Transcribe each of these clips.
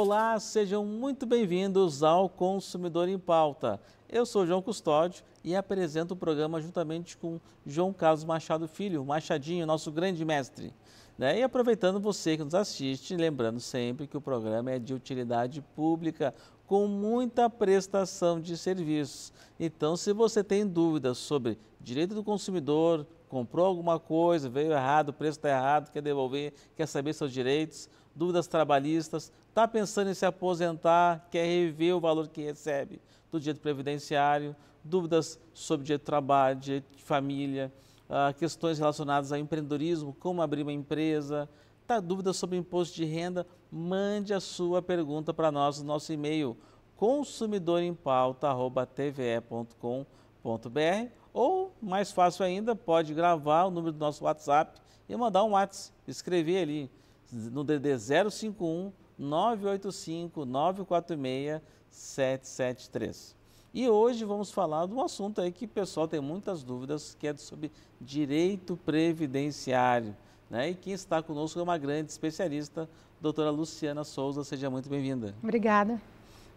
Olá, sejam muito bem-vindos ao Consumidor em Pauta. Eu sou João Custódio e apresento o programa juntamente com João Carlos Machado Filho, Machadinho, nosso grande mestre. Né, e aproveitando você que nos assiste, lembrando sempre que o programa é de utilidade pública com muita prestação de serviços. Então, se você tem dúvidas sobre direito do consumidor, comprou alguma coisa, veio errado, o preço está errado, quer devolver, quer saber seus direitos, dúvidas trabalhistas, está pensando em se aposentar, quer rever o valor que recebe do direito previdenciário, dúvidas sobre direito de trabalho, direito de família, uh, questões relacionadas ao empreendedorismo, como abrir uma empresa, tá dúvidas sobre imposto de renda, mande a sua pergunta para nós no nosso e-mail consumidorempauta@tve.com.br ou mais fácil ainda, pode gravar o número do nosso WhatsApp e mandar um WhatsApp, escrever ali no DD 051 985 946 773. E hoje vamos falar de um assunto aí que o pessoal tem muitas dúvidas, que é sobre direito previdenciário. Né? E quem está conosco é uma grande especialista, doutora Luciana Souza. Seja muito bem-vinda. Obrigada.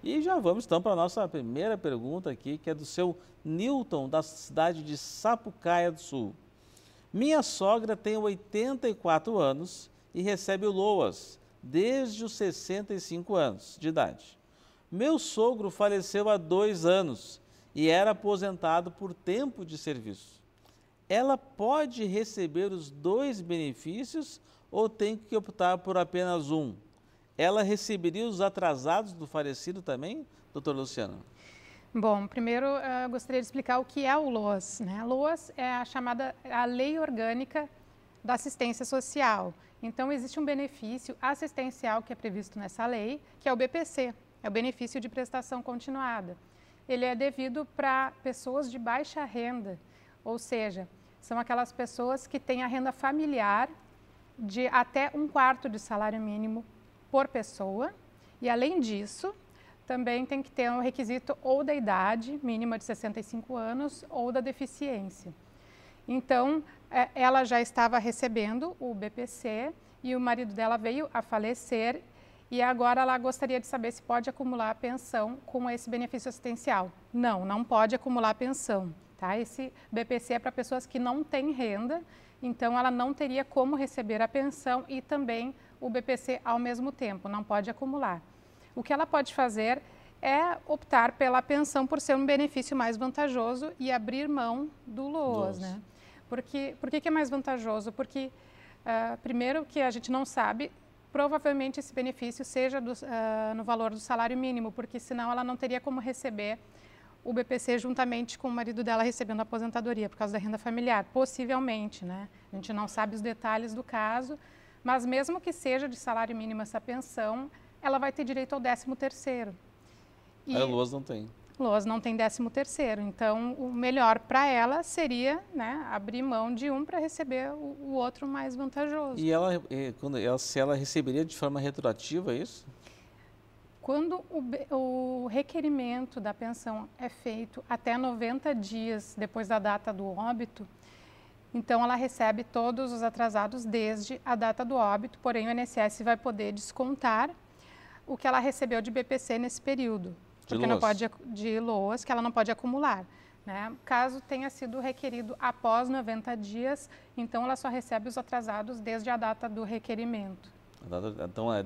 E já vamos então para a nossa primeira pergunta aqui, que é do seu Newton, da cidade de Sapucaia do Sul. Minha sogra tem 84 anos e recebe o LOAS, desde os 65 anos de idade. Meu sogro faleceu há dois anos e era aposentado por tempo de serviço. Ela pode receber os dois benefícios ou tem que optar por apenas um? Ela receberia os atrasados do falecido também, doutor Luciano? Bom, primeiro eh, eu gostaria de explicar o que é o LOAS. Né? LOAS é a chamada a Lei Orgânica da Assistência Social, então, existe um benefício assistencial que é previsto nessa lei, que é o BPC, é o benefício de prestação continuada. Ele é devido para pessoas de baixa renda, ou seja, são aquelas pessoas que têm a renda familiar de até um quarto de salário mínimo por pessoa. E, além disso, também tem que ter um requisito ou da idade mínima de 65 anos ou da deficiência. Então, é, ela já estava recebendo o BPC e o marido dela veio a falecer e agora ela gostaria de saber se pode acumular pensão com esse benefício assistencial. Não, não pode acumular pensão. Tá? Esse BPC é para pessoas que não têm renda, então ela não teria como receber a pensão e também o BPC ao mesmo tempo, não pode acumular. O que ela pode fazer é optar pela pensão por ser um benefício mais vantajoso e abrir mão do LOAS, né? Porque, por que, que é mais vantajoso? Porque, uh, primeiro, que a gente não sabe, provavelmente esse benefício seja do, uh, no valor do salário mínimo, porque senão ela não teria como receber o BPC juntamente com o marido dela recebendo a aposentadoria por causa da renda familiar, possivelmente, né? A gente não sabe os detalhes do caso, mas mesmo que seja de salário mínimo essa pensão, ela vai ter direito ao 13 terceiro. E... A Luas não tem. Loas não tem 13 terceiro, então o melhor para ela seria né, abrir mão de um para receber o, o, outro mais vantajoso. E ela, eh, quando ela, se ela receberia de forma retroativa é isso? Quando o, o requerimento da pensão é feito até 90 dias depois da data do óbito, então, ela recebe todos os atrasados desde a data do óbito, porém o INSS vai poder descontar o que ela recebeu de BPC nesse período porque não pode de loas que ela não pode acumular. Né? Caso tenha sido requerido após 90 dias, então ela só recebe os atrasados desde a data do requerimento. Então, é,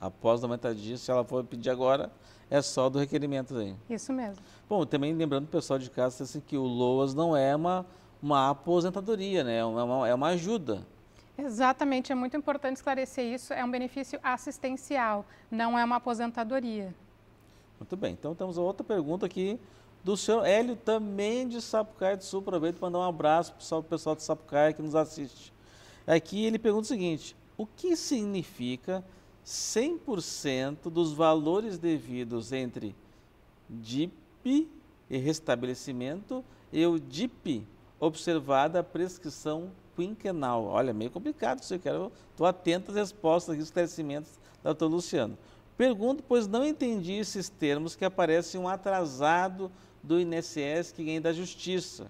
após 90 dias, se ela for pedir agora, é só do requerimento aí. Isso mesmo. Bom, também lembrando o pessoal de casa assim, que o LOAS não é uma, uma aposentadoria, né? É, é, uma, é uma ajuda. Exatamente, é muito importante esclarecer isso. É um benefício assistencial, não é uma aposentadoria. Muito bem, então temos outra pergunta aqui do senhor Hélio também de Sapucaia do Sul. Aproveito para mandar um abraço para o pessoal de Sapucaia que nos assiste. Aqui ele pergunta o seguinte: o que significa 100% dos valores devidos entre DIP e restabelecimento e o DIP, observada a prescrição quinquenal? Olha, meio complicado isso, eu quero, estou atento às respostas e esclarecimentos da doutora Luciano. Pergunto, pois não entendi esses termos que aparecem um atrasado do INSS que ganha da Justiça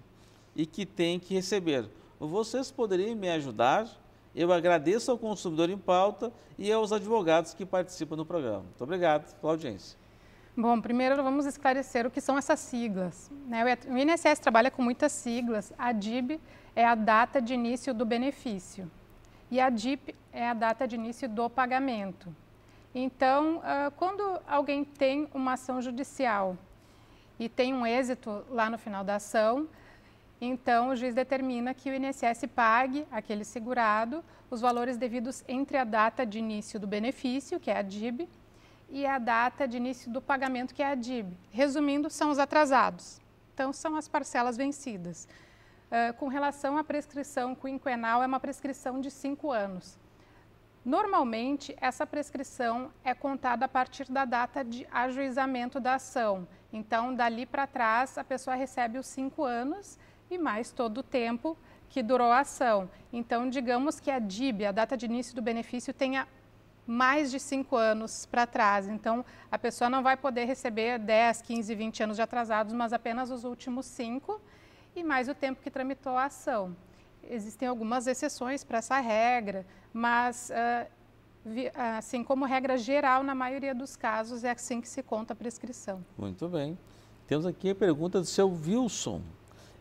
e que tem que receber. Vocês poderiam me ajudar? Eu agradeço ao consumidor em pauta e aos advogados que participam do programa. Muito obrigado pela audiência. Bom, primeiro vamos esclarecer o que são essas siglas. Né? O INSS trabalha com muitas siglas. A DIB é a data de início do benefício e a DIP é a data de início do pagamento. Então, ah, quando alguém tem uma ação judicial e tem um êxito lá no final da ação, então o juiz determina que o INSS pague aquele segurado os valores devidos entre a data de início do benefício, que é a DIB, e a data de início do pagamento, que é a DIB. Resumindo, são os atrasados. Então, são as parcelas vencidas. Ah, com relação à prescrição quinquenal, é uma prescrição de cinco anos. Normalmente, essa prescrição é contada a partir da data de ajuizamento da ação. Então, dali para trás, a pessoa recebe os cinco anos e mais todo o tempo que durou a ação. Então, digamos que a DIB, a data de início do benefício, tenha mais de cinco anos para trás. Então, a pessoa não vai poder receber 10, 15, 20 anos de atrasados, mas apenas os últimos cinco e mais o tempo que tramitou a ação. Existem algumas exceções para essa regra, mas ah, assim como regra geral, na maioria dos casos é assim que se conta a prescrição. Muito bem. Temos aqui a pergunta do seu Wilson.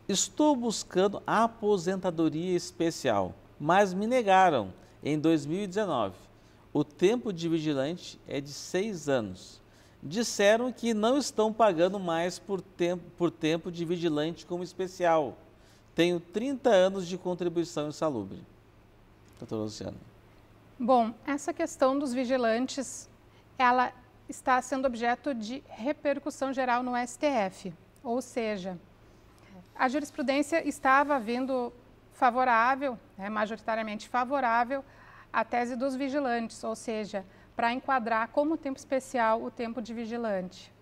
Estou buscando aposentadoria especial, mas me negaram em 2019. O tempo de vigilante é de seis anos. Disseram que não estão pagando mais por tempo, por tempo de vigilante como especial. Tenho 30 anos de contribuição insalubre doutora Luciana? Bom, essa questão dos vigilantes, ela está sendo objeto de repercussão geral no STF, ou seja, a jurisprudência estava vindo favorável, né, majoritariamente favorável, à tese dos vigilantes, ou seja, para enquadrar como tempo especial o tempo de vigilante.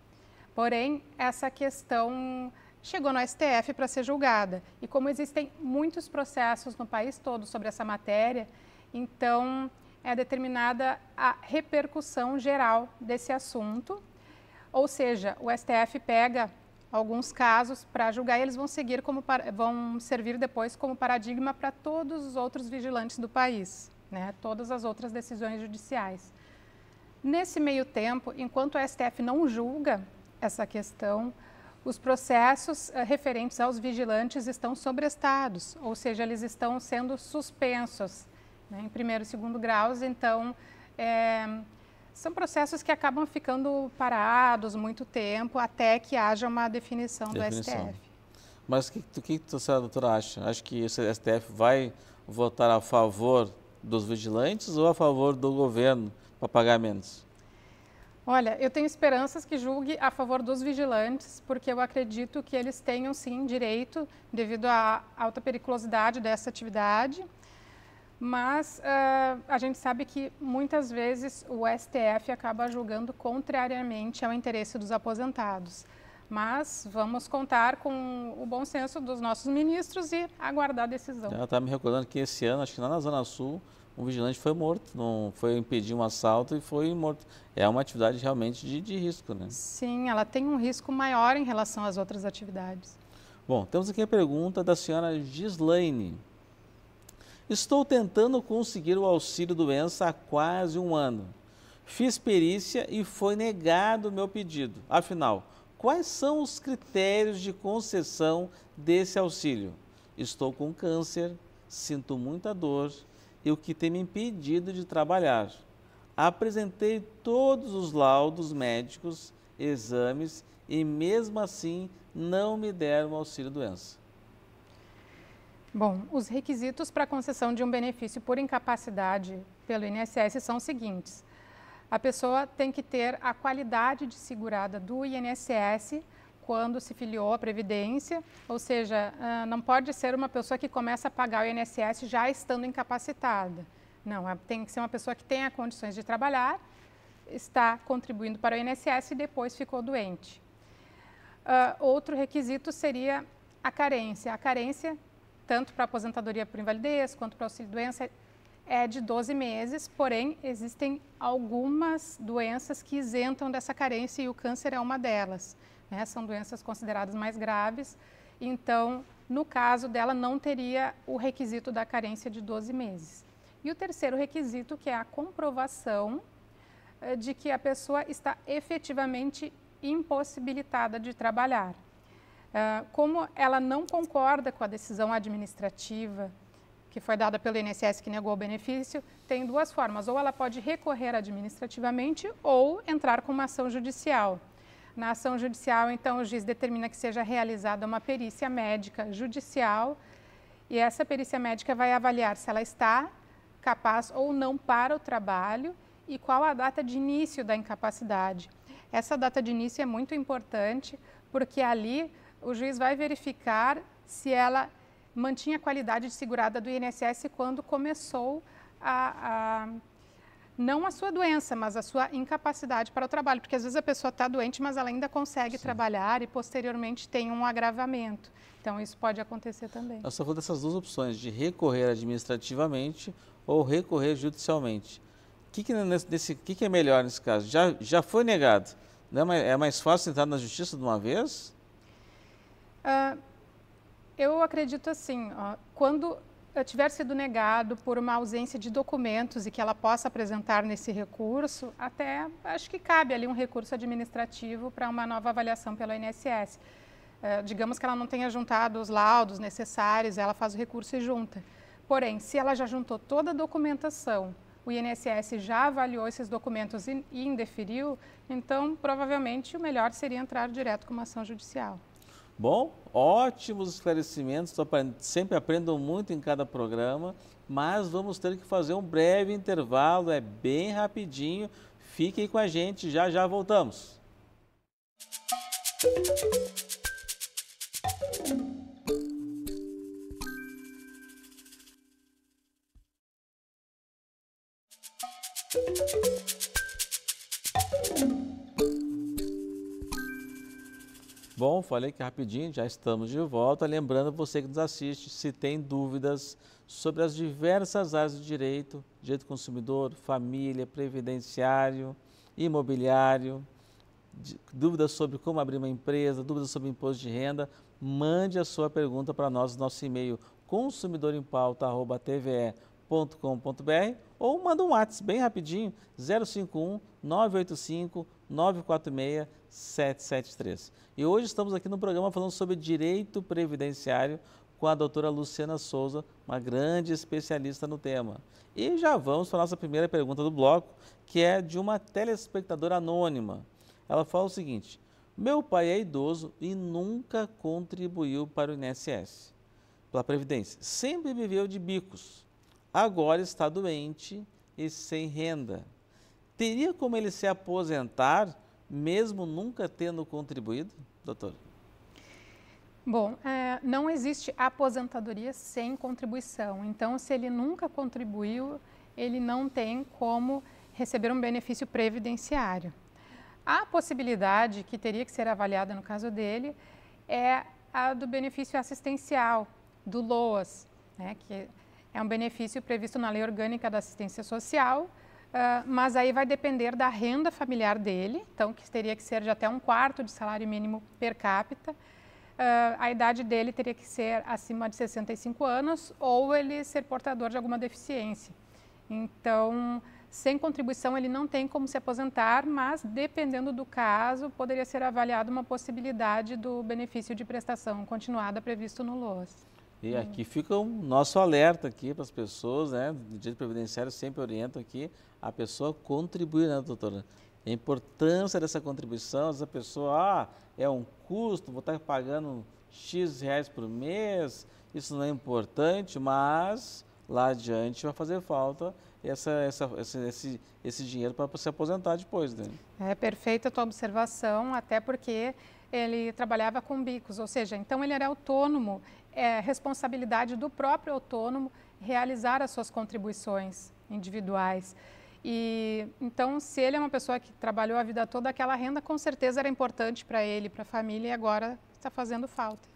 Porém, essa questão chegou no STF para ser julgada. E como existem muitos processos no país todo sobre essa matéria, então é determinada a repercussão geral desse assunto. Ou seja, o STF pega alguns casos para julgar e eles vão seguir como vão servir depois como paradigma para todos os outros vigilantes do país, né? Todas as outras decisões judiciais. Nesse meio tempo, enquanto o STF não julga essa questão, os processos eh, referentes aos vigilantes estão sobrestados, ou seja, eles estão sendo suspensos né, em primeiro e segundo graus. Então, é, são processos que acabam ficando parados muito tempo até que haja uma definição, definição. do STF. Mas o que, que, que a doutora acha? Acha que o STF vai votar a favor dos vigilantes ou a favor do governo para pagar menos? Olha, eu tenho esperanças que julgue a favor dos vigilantes, porque eu acredito que eles tenham sim direito devido à alta periculosidade dessa atividade. Mas uh, a gente sabe que muitas vezes o STF acaba julgando contrariamente ao interesse dos aposentados. Mas vamos contar com o bom senso dos nossos ministros e aguardar a decisão. Ela está me recordando que esse ano, acho que lá na Zona Sul, o vigilante foi morto, não foi impedir um assalto e foi morto. É uma atividade realmente de, de risco, né? Sim, ela tem um risco maior em relação às outras atividades. Bom, temos aqui a pergunta da senhora Gislaine. Estou tentando conseguir o auxílio doença há quase um ano. Fiz perícia e foi negado o meu pedido. Afinal, quais são os critérios de concessão desse auxílio? Estou com câncer, sinto muita dor e o que tem me impedido de trabalhar. Apresentei todos os laudos médicos, exames e mesmo assim não me deram auxílio-doença. Bom, os requisitos para a concessão de um benefício por incapacidade pelo INSS são os seguintes. A pessoa tem que ter a qualidade de segurada do INSS, quando se filiou à Previdência, ou seja, ah, não pode ser uma pessoa que começa a pagar o INSS já estando incapacitada. Não, é, tem que ser uma pessoa que tenha condições de trabalhar, está contribuindo para o INSS e depois ficou doente. Ah, outro requisito seria a carência. A carência, tanto para aposentadoria por invalidez quanto para auxílio-doença, é de 12 meses, porém existem algumas doenças que isentam dessa carência e o câncer é uma delas. Né? São doenças consideradas mais graves. Então, no caso dela, não teria o requisito da carência de 12 meses. E o terceiro requisito, que é a comprovação eh, de que a pessoa está efetivamente impossibilitada de trabalhar. Ah, como ela não concorda com a decisão administrativa que foi dada pelo INSS que negou o benefício, tem duas formas: ou ela pode recorrer administrativamente ou entrar com uma ação judicial. Na ação judicial, então, o juiz determina que seja realizada uma perícia médica judicial e essa perícia médica vai avaliar se ela está capaz ou não para o trabalho e qual a data de início da incapacidade. Essa data de início é muito importante porque ali o juiz vai verificar se ela mantinha a qualidade de segurada do INSS quando começou a, a não a sua doença, mas a sua incapacidade para o trabalho, porque às vezes a pessoa está doente, mas ela ainda consegue Sim. trabalhar e posteriormente tem um agravamento. Então isso pode acontecer também. Eu só vou dessas duas opções, de recorrer administrativamente ou recorrer judicialmente. O que, que, nesse, que, que é melhor nesse caso? Já, já foi negado. Não é, é mais fácil entrar na justiça de uma vez? Uh, eu acredito assim, ó, quando tiver sido negado por uma ausência de documentos e que ela possa apresentar nesse recurso, até acho que cabe ali um recurso administrativo para uma nova avaliação pelo INSS. Uh, é, digamos que ela não tenha juntado os laudos necessários, ela faz o recurso e junta. Porém, se ela já juntou toda a documentação, o INSS já avaliou esses documentos e indeferiu, então provavelmente o melhor seria entrar direto com uma ação judicial. Bom, ótimos esclarecimentos, sempre aprendo muito em cada programa, mas vamos ter que fazer um breve intervalo, é bem rapidinho. Fiquem com a gente, já já voltamos. Música Bom, falei que rapidinho, já estamos de volta. Lembrando você que nos assiste, se tem dúvidas sobre as diversas áreas do direito, direito do consumidor, família, previdenciário, imobiliário, dúvidas sobre como abrir uma empresa, dúvidas sobre imposto de renda, mande a sua pergunta para nós, no nosso e-mail consumidorempauta.tve.com.br ou manda um WhatsApp bem rapidinho, 051 985 946-773. E hoje estamos aqui no programa falando sobre direito previdenciário com a doutora Luciana Souza, uma grande especialista no tema. E já vamos para a nossa primeira pergunta do bloco, que é de uma telespectadora anônima. Ela fala o seguinte: Meu pai é idoso e nunca contribuiu para o INSS, pela Previdência. Sempre viveu de bicos. Agora está doente e sem renda. Teria como ele se aposentar, mesmo nunca tendo contribuído, doutor? Bom, é, não existe aposentadoria sem contribuição. Então, se ele nunca contribuiu, ele não tem como receber um benefício previdenciário. A possibilidade que teria que ser avaliada no caso dele é a do benefício assistencial, do LOAS, né, que é um benefício previsto na Lei Orgânica da Assistência Social Uh, mas aí vai depender da renda familiar dele, então que teria que ser de até um quarto de salário mínimo per capita. Uh, a idade dele teria que ser acima de 65 anos ou ele ser portador de alguma deficiência. Então, sem contribuição ele não tem como se aposentar, mas dependendo do caso, poderia ser avaliada uma possibilidade do benefício de prestação continuada previsto no LOAS. E hum. aqui fica o nosso alerta aqui para as pessoas, né? O direito previdenciário sempre orienta aqui a pessoa contribuir, né, doutora? A importância dessa contribuição, essa pessoa, ah, é um custo, vou estar pagando X reais por mês, isso não é importante, mas lá adiante vai fazer falta essa, essa, esse, esse, esse dinheiro para se aposentar depois. Né? É perfeita a tua observação, até porque ele trabalhava com bicos, ou seja, então ele era autônomo é responsabilidade do próprio autônomo realizar as suas contribuições individuais. E então, se ele é uma pessoa que trabalhou a vida toda, aquela renda com certeza era importante para ele, para a família, e agora está fazendo falta.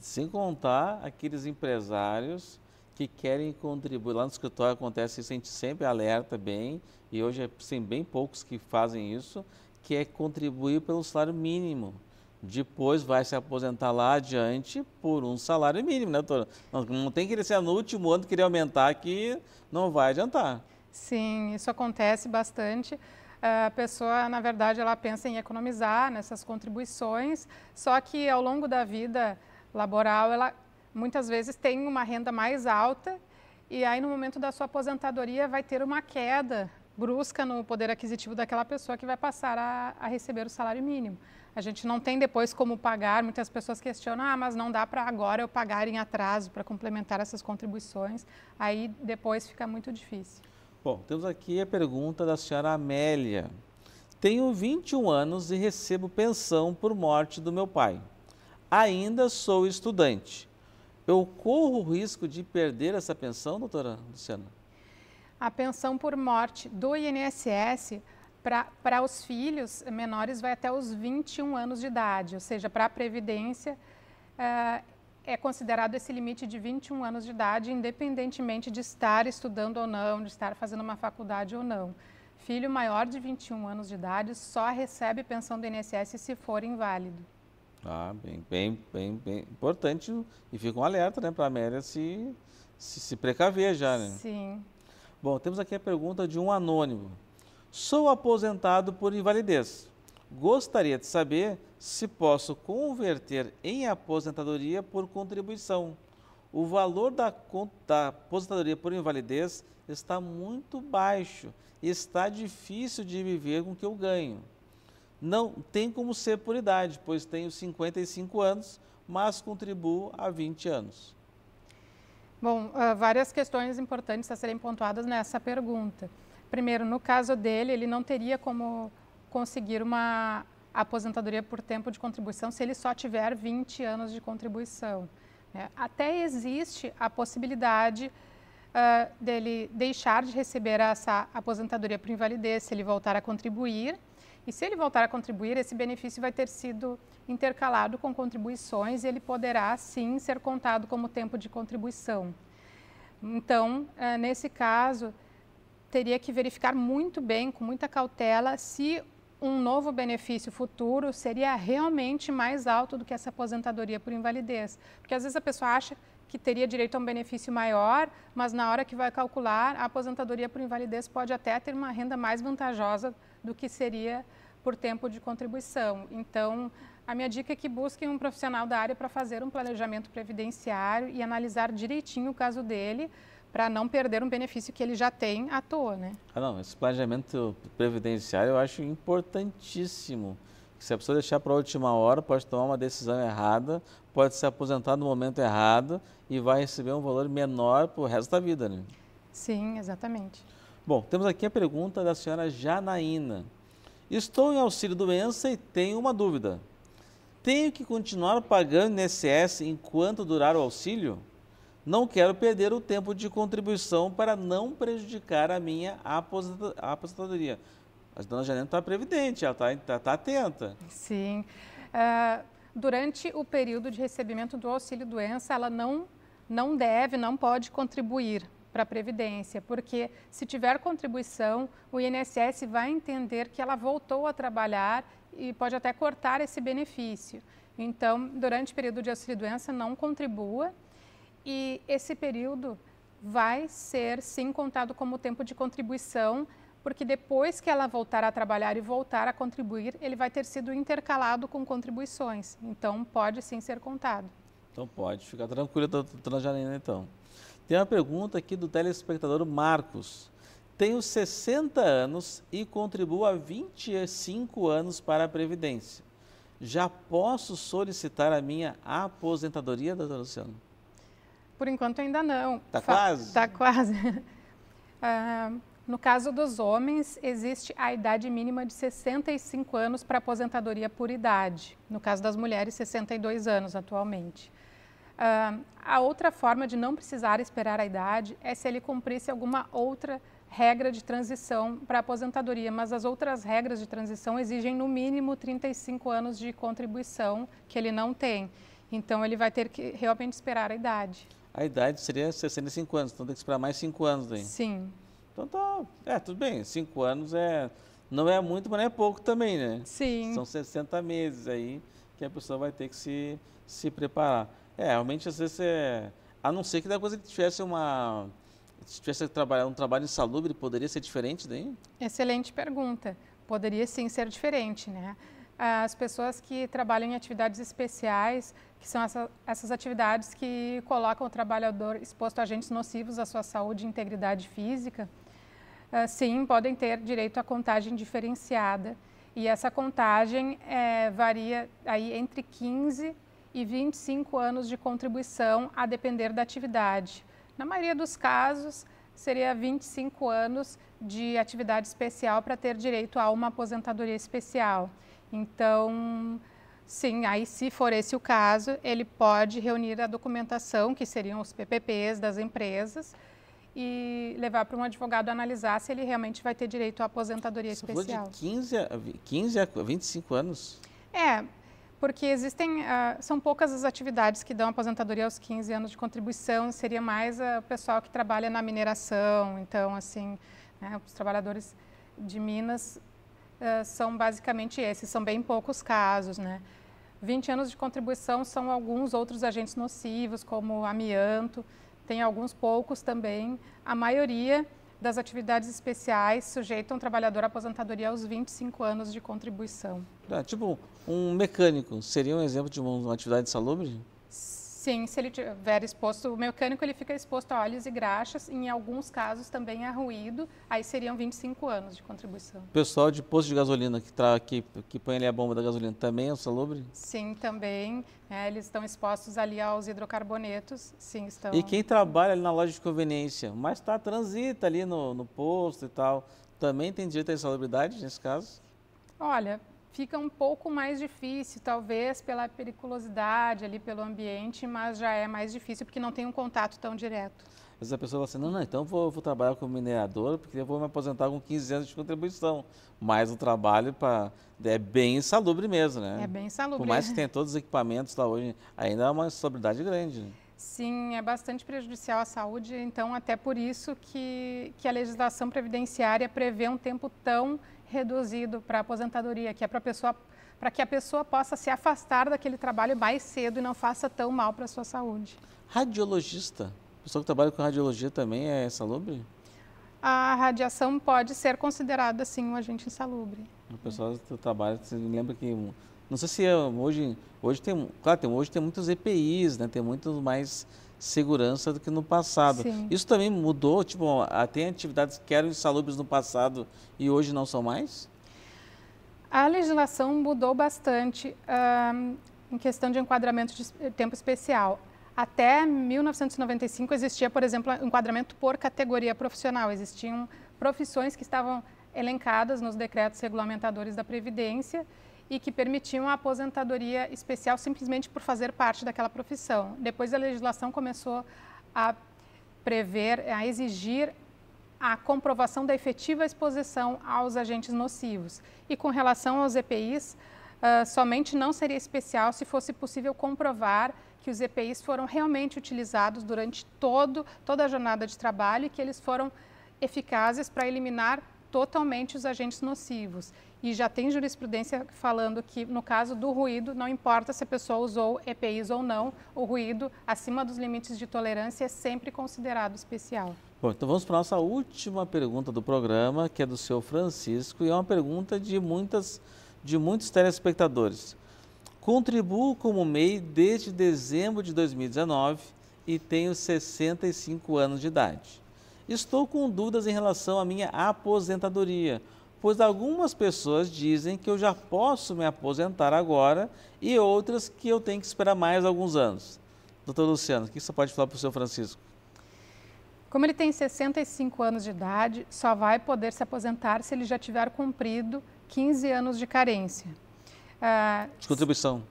Sem contar aqueles empresários que querem contribuir. Lá no escritório acontece isso, a gente sempre alerta bem, e hoje é, tem bem poucos que fazem isso, que é contribuir pelo salário mínimo depois vai se aposentar lá adiante por um salário mínimo, né, doutora? Não, não tem que ser no último ano querer aumentar que não vai adiantar. Sim, isso acontece bastante. A pessoa, na verdade, ela pensa em economizar nessas contribuições, só que ao longo da vida laboral, ela muitas vezes tem uma renda mais alta e aí no momento da sua aposentadoria vai ter uma queda brusca no poder aquisitivo daquela pessoa que vai passar a, a receber o salário mínimo a gente não tem depois como pagar. Muitas pessoas questionam, ah, mas não dá para agora eu pagar em atraso para complementar essas contribuições. Aí depois fica muito difícil. Bom, temos aqui a pergunta da senhora Amélia. Tenho 21 anos e recebo pensão por morte do meu pai. Ainda sou estudante. Eu corro o risco de perder essa pensão, doutora Luciana? A pensão por morte do INSS para os filhos menores, vai até os 21 anos de idade, ou seja, para a Previdência, uh, é considerado esse limite de 21 anos de idade, independentemente de estar estudando ou não, de estar fazendo uma faculdade ou não. Filho maior de 21 anos de idade só recebe pensão do INSS se for inválido. Ah, bem, bem, bem, bem importante e fica um alerta né, para a Amélia se, se, se precaver já, né? Sim. Bom, temos aqui a pergunta de um anônimo. Sou aposentado por invalidez. Gostaria de saber se posso converter em aposentadoria por contribuição. O valor da, da aposentadoria por invalidez está muito baixo e está difícil de viver com o que eu ganho. Não tem como ser por idade, pois tenho 55 anos, mas contribuo há 20 anos. Bom, ah, várias questões importantes a serem pontuadas nessa pergunta. Primeiro, no caso dele, ele não teria como conseguir uma aposentadoria por tempo de contribuição se ele só tiver 20 anos de contribuição. Né? Até existe a possibilidade uh, dele deixar de receber essa aposentadoria por invalidez se ele voltar a contribuir. E se ele voltar a contribuir, esse benefício vai ter sido intercalado com contribuições e ele poderá sim ser contado como tempo de contribuição. Então, eh, nesse caso, teria que verificar muito bem, com muita cautela, se um novo benefício futuro seria realmente mais alto do que essa aposentadoria por invalidez. Porque às vezes a pessoa acha que teria direito a um benefício maior, mas na hora que vai calcular, a aposentadoria por invalidez pode até ter uma renda mais vantajosa do que seria por tempo de contribuição. Então, a minha dica é que busquem um profissional da área para fazer um planejamento previdenciário e analisar direitinho o caso dele, para não perder um benefício que ele já tem à toa, né? Ah, não, esse planejamento previdenciário eu acho importantíssimo. Se a pessoa deixar para a última hora, pode tomar uma decisão errada, pode se aposentar no momento errado e vai receber um valor menor para o resto da vida, né? Sim, exatamente. Bom, temos aqui a pergunta da senhora Janaína. Estou em auxílio doença e tenho uma dúvida. Tenho que continuar pagando INSS enquanto durar o auxílio? não quero perder o tempo de contribuição para não prejudicar a minha aposentadoria. A dona Janine está previdente, ela está tá, tá atenta. Sim. Uh, durante o período de recebimento do auxílio-doença, ela não, não deve, não pode contribuir para a Previdência, porque se tiver contribuição, o INSS vai entender que ela voltou a trabalhar e pode até cortar esse benefício. Então, durante o período de auxílio-doença, não contribua e esse período vai ser sim contado como tempo de contribuição, porque depois que ela voltar a trabalhar e voltar a contribuir, ele vai ter sido intercalado com contribuições. Então pode sim ser contado. Então pode, fica tranquila, doutora Janina, então. Tem uma pergunta aqui do telespectador Marcos. Tenho 60 anos e contribuo há 25 anos para a Previdência. Já posso solicitar a minha aposentadoria, doutora Luciana? Por enquanto ainda não. Está quase? Está quase. uh, no caso dos homens, existe a idade mínima de 65 anos para aposentadoria por idade. No caso das mulheres, 62 anos atualmente. Uh, a outra forma de não precisar esperar a idade é se ele cumprisse alguma outra regra de transição para aposentadoria, mas as outras regras de transição exigem no mínimo 35 anos de contribuição que ele não tem. Então ele vai ter que realmente esperar a idade a idade seria 65 anos, então tem que esperar mais 5 anos daí. Sim. Então tá, é, tudo bem, 5 anos é, não é muito, mas não é pouco também, né? Sim. São 60 meses aí que a pessoa vai ter que se, se preparar. É, realmente às vezes é, a não ser que da coisa que tivesse uma, se tivesse um trabalho insalubre, poderia ser diferente daí? Excelente pergunta. Poderia sim ser diferente, né? as pessoas que trabalham em atividades especiais, que são essa, essas atividades que colocam o trabalhador exposto a agentes nocivos à sua saúde e integridade física, ah, sim, podem ter direito à contagem diferenciada. E essa contagem é, varia aí entre 15 e 25 anos de contribuição, a depender da atividade. Na maioria dos casos, seria 25 anos de atividade especial para ter direito a uma aposentadoria especial. Então, sim, aí se for esse o caso, ele pode reunir a documentação, que seriam os PPPs das empresas, e levar para um advogado analisar se ele realmente vai ter direito à aposentadoria Você especial. Falou de 15 a, 15 a 25 anos? É, porque existem, uh, são poucas as atividades que dão aposentadoria aos 15 anos de contribuição, seria mais ah, o pessoal que trabalha na mineração, então, assim, né, os trabalhadores de Minas eh, são basicamente esses, são bem poucos casos, né? 20 anos de contribuição são alguns outros agentes nocivos, como amianto, tem alguns poucos também. A maioria das atividades especiais sujeitam um trabalhador à aposentadoria aos 25 anos de contribuição. É, tipo, um mecânico seria um exemplo de uma atividade salubre? Sim Sim, se ele tiver exposto, o mecânico ele fica exposto a óleos e graxas, em alguns casos também a ruído, aí seriam 25 anos de contribuição. O pessoal de posto de gasolina que, tra... que, que põe ali a bomba da gasolina também é salubre? Sim, também. É, eles estão expostos ali aos hidrocarbonetos, sim, estão. E quem trabalha ali na loja de conveniência, mas está transita ali no, no posto e tal, também tem direito à insalubridade nesse caso? Olha, fica um pouco mais difícil, talvez pela periculosidade ali, pelo ambiente, mas já é mais difícil porque não tem um contato tão direto. Mas a pessoa fala assim, não, não, então vou, vou trabalhar como minerador, porque eu vou me aposentar com 15 anos de contribuição. Mas o trabalho pra, é bem insalubre mesmo, né? É bem insalubre. Por mais que tenha todos os equipamentos lá tá, hoje, ainda é uma insalubridade grande. Né? Sim, é bastante prejudicial à saúde, então até por isso que, que a legislação previdenciária prevê um tempo tão reduzido para aposentadoria, que é para pessoa para que a pessoa possa se afastar daquele trabalho mais cedo e não faça tão mal para a sua saúde. Radiologista, pessoa que trabalha com radiologia também é salubre? A radiação pode ser considerada sim um agente insalubre. A pessoa que trabalha você lembra que não sei se é hoje hoje tem, claro, tem hoje tem muitos EPIs, né? Tem muitos mais segurança do que no passado. Sim. Isso também mudou, tipo, tem atividades que eram insalubres no passado e hoje não são mais? A legislação mudou bastante um, ah, em questão de enquadramento de tempo especial. Até 1995 existia, por exemplo, enquadramento por categoria profissional. Existiam profissões que estavam elencadas nos decretos regulamentadores da Previdência e que permitiam a aposentadoria especial simplesmente por fazer parte daquela profissão. Depois a legislação começou a prever, a exigir a comprovação da efetiva exposição aos agentes nocivos. E com relação aos EPIs, uh, ah, somente não seria especial se fosse possível comprovar que os EPIs foram realmente utilizados durante todo, toda a jornada de trabalho e que eles foram eficazes para eliminar totalmente os agentes nocivos. E já tem jurisprudência falando que, no caso do ruído, não importa se a pessoa usou EPIs ou não, o ruído acima dos limites de tolerância é sempre considerado especial. Bom, então vamos para a nossa última pergunta do programa, que é do seu Francisco, e é uma pergunta de, muitas, de muitos telespectadores. Contribuo como MEI desde dezembro de 2019 e tenho 65 anos de idade. Estou com dúvidas em relação à minha aposentadoria, pois algumas pessoas dizem que eu já posso me aposentar agora e outras que eu tenho que esperar mais alguns anos. Doutor Luciano, o que você pode falar para o seu Francisco? Como ele tem 65 anos de idade, só vai poder se aposentar se ele já tiver cumprido 15 anos de carência. Ah, de contribuição.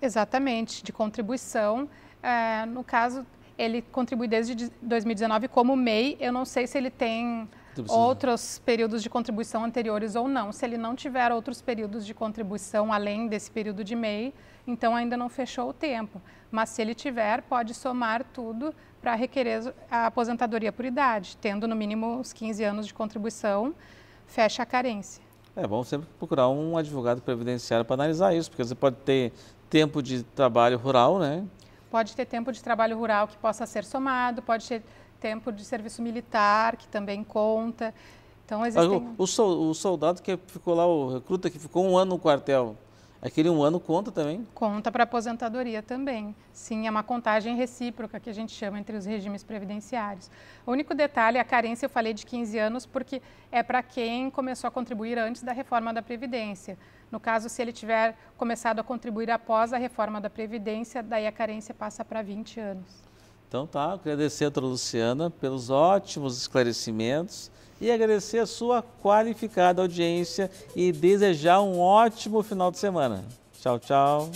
Exatamente, de contribuição. Ah, no caso, ele contribui desde 2019 como MEI. Eu não sei se ele tem outros períodos de contribuição anteriores ou não. Se ele não tiver outros períodos de contribuição além desse período de MEI, então ainda não fechou o tempo. Mas se ele tiver, pode somar tudo para requerer a aposentadoria por idade, tendo no mínimo os 15 anos de contribuição, fecha a carência. É bom sempre procurar um advogado previdenciário para analisar isso, porque você pode ter tempo de trabalho rural, né? pode ter tempo de trabalho rural que possa ser somado, pode ter tempo de serviço militar que também conta. Então existem... O, o soldado que ficou lá, o recruta que ficou um ano no quartel, aquele um ano conta também? Conta para aposentadoria também. Sim, é uma contagem recíproca que a gente chama entre os regimes previdenciários. O único detalhe, é a carência eu falei de 15 anos porque é para quem começou a contribuir antes da reforma da Previdência. No caso, se ele tiver começado a contribuir após a reforma da Previdência, daí a carência passa para 20 anos. Então tá, agradecer a doutora Luciana pelos ótimos esclarecimentos e agradecer a sua qualificada audiência e desejar um ótimo final de semana. Tchau, tchau.